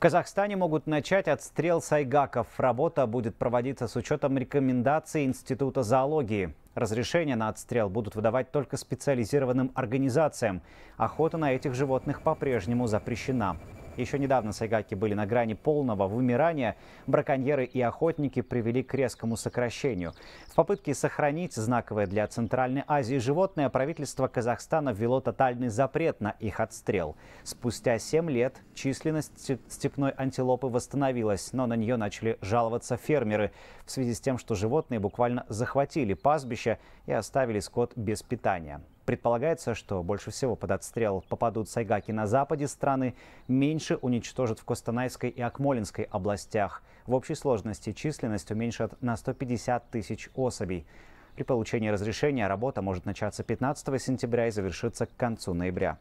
В Казахстане могут начать отстрел сайгаков. Работа будет проводиться с учетом рекомендаций Института зоологии. Разрешения на отстрел будут выдавать только специализированным организациям. Охота на этих животных по-прежнему запрещена. Еще недавно сайгаки были на грани полного вымирания. Браконьеры и охотники привели к резкому сокращению. В попытке сохранить знаковое для Центральной Азии животное, правительство Казахстана ввело тотальный запрет на их отстрел. Спустя 7 лет численность степной антилопы восстановилась, но на нее начали жаловаться фермеры в связи с тем, что животные буквально захватили пастбище и оставили скот без питания. Предполагается, что больше всего под отстрел попадут сайгаки на западе страны, меньше уничтожат в Костанайской и Акмолинской областях. В общей сложности численность уменьшат на 150 тысяч особей. При получении разрешения работа может начаться 15 сентября и завершиться к концу ноября.